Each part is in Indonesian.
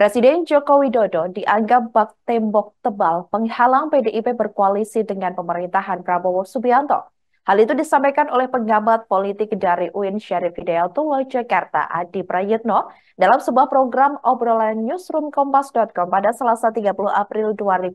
Presiden Joko Widodo dianggap bak tembok tebal penghalang PDIP berkoalisi dengan pemerintahan Prabowo Subianto. Hal itu disampaikan oleh pengamat politik dari UIN Syarif Hidayatullah Jakarta, Adi Prayitno, dalam sebuah program obrolan newsroom kompas.com pada Selasa 30 April 2024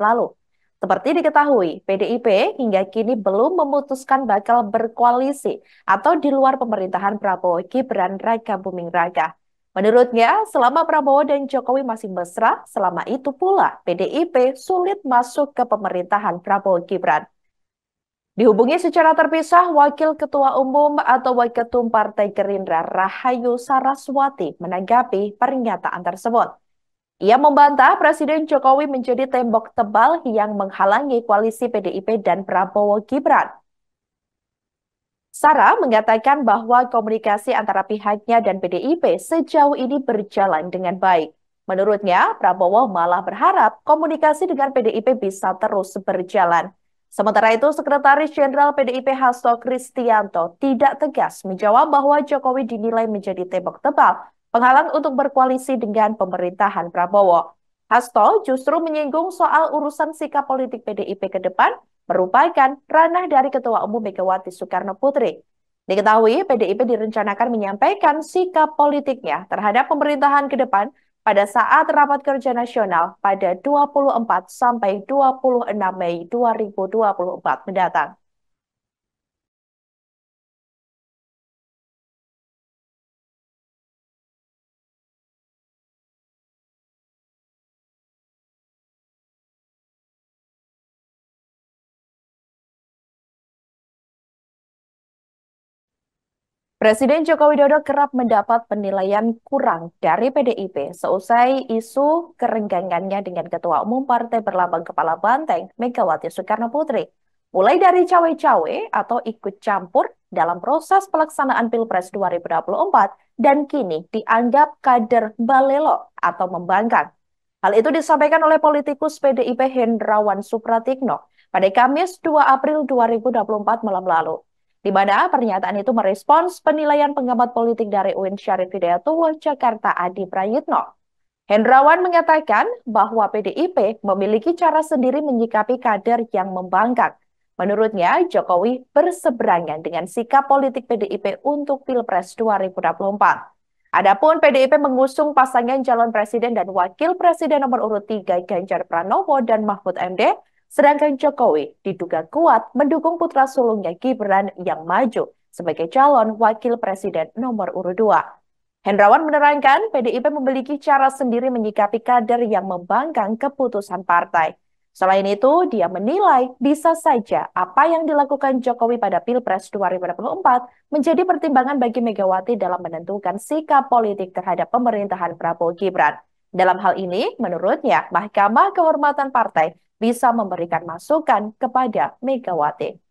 lalu. Seperti diketahui, PDIP hingga kini belum memutuskan bakal berkoalisi atau di luar pemerintahan Prabowo Gibran Raka Buming Raka. Menurutnya, selama Prabowo dan Jokowi masih mesra, selama itu pula PDIP sulit masuk ke pemerintahan Prabowo Gibran. Dihubungi secara terpisah, Wakil Ketua Umum atau Wakil Waketum Partai Gerindra Rahayu Saraswati menanggapi pernyataan tersebut. Ia membantah Presiden Jokowi menjadi tembok tebal yang menghalangi koalisi PDIP dan Prabowo Gibran. Sarah mengatakan bahwa komunikasi antara pihaknya dan PDIP sejauh ini berjalan dengan baik. Menurutnya, Prabowo malah berharap komunikasi dengan PDIP bisa terus berjalan. Sementara itu, Sekretaris Jenderal PDIP Hasto Kristianto tidak tegas menjawab bahwa Jokowi dinilai menjadi tembok tebal penghalang untuk berkoalisi dengan pemerintahan Prabowo. Hasto justru menyinggung soal urusan sikap politik PDIP ke depan merupakan ranah dari Ketua Umum Megawati Soekarno Putri. Diketahui, PDIP direncanakan menyampaikan sikap politiknya terhadap pemerintahan ke depan pada saat rapat kerja nasional pada 24 sampai 26 Mei 2024 mendatang. Presiden Joko Widodo kerap mendapat penilaian kurang dari PDIP seusai isu kerenggangannya dengan Ketua Umum Partai Berlambang Kepala Banteng Megawati Soekarno Putri. Mulai dari cawe-cawe atau ikut campur dalam proses pelaksanaan Pilpres 2024 dan kini dianggap kader balelo atau membangkang. Hal itu disampaikan oleh politikus PDIP Hendrawan Supratikno pada Kamis 2 April 2024 malam lalu di mana pernyataan itu merespons penilaian pengamat politik dari UIN Syarif Hidayatullah Jakarta Adi Prayitno. Hendrawan mengatakan bahwa PDIP memiliki cara sendiri menyikapi kader yang membangkang. Menurutnya, Jokowi berseberangan dengan sikap politik PDIP untuk Pilpres 2024. Adapun PDIP mengusung pasangan calon presiden dan wakil presiden nomor urut 3 Ganjar Pranowo dan Mahfud MD Sedangkan Jokowi diduga kuat mendukung putra sulungnya Gibran yang maju sebagai calon wakil presiden nomor urut 2. Hendrawan menerangkan PDIP memiliki cara sendiri menyikapi kader yang membangkang keputusan partai. Selain itu, dia menilai bisa saja apa yang dilakukan Jokowi pada Pilpres 2024 menjadi pertimbangan bagi Megawati dalam menentukan sikap politik terhadap pemerintahan Prabowo Gibran. Dalam hal ini, menurutnya, Mahkamah Kehormatan Partai bisa memberikan masukan kepada Megawati.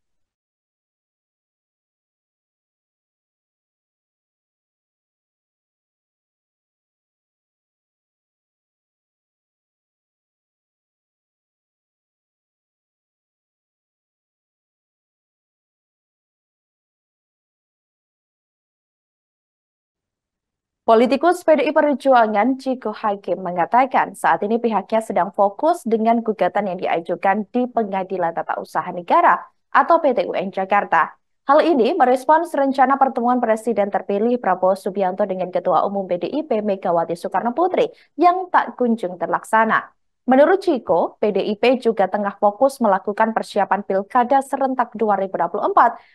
Politikus PDI Perjuangan Ciko Hakim mengatakan saat ini pihaknya sedang fokus dengan gugatan yang diajukan di Pengadilan Tata Usaha Negara atau PT Jakarta. Hal ini merespons rencana pertemuan Presiden terpilih Prabowo Subianto dengan Ketua Umum PDIP Megawati Soekarno Putri yang tak kunjung terlaksana. Menurut Ciko, PDIP juga tengah fokus melakukan persiapan Pilkada serentak 2024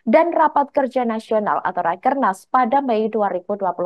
dan Rapat Kerja Nasional atau Rakernas pada Mei 2024.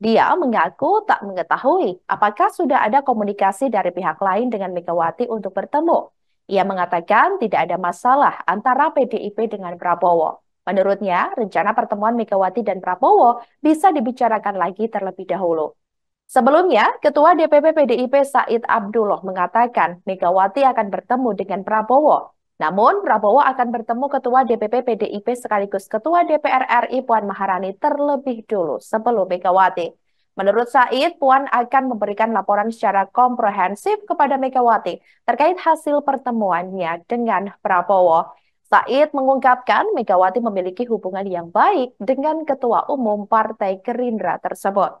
Dia mengaku tak mengetahui apakah sudah ada komunikasi dari pihak lain dengan Megawati untuk bertemu. Ia mengatakan tidak ada masalah antara PDIP dengan Prabowo. Menurutnya, rencana pertemuan Megawati dan Prabowo bisa dibicarakan lagi terlebih dahulu. Sebelumnya, Ketua DPP PDIP Said Abdullah mengatakan Megawati akan bertemu dengan Prabowo namun, Prabowo akan bertemu Ketua DPP PDIP sekaligus Ketua DPR RI Puan Maharani terlebih dulu sebelum Megawati. Menurut Said, Puan akan memberikan laporan secara komprehensif kepada Megawati terkait hasil pertemuannya dengan Prabowo. Said mengungkapkan Megawati memiliki hubungan yang baik dengan Ketua Umum Partai Gerindra tersebut.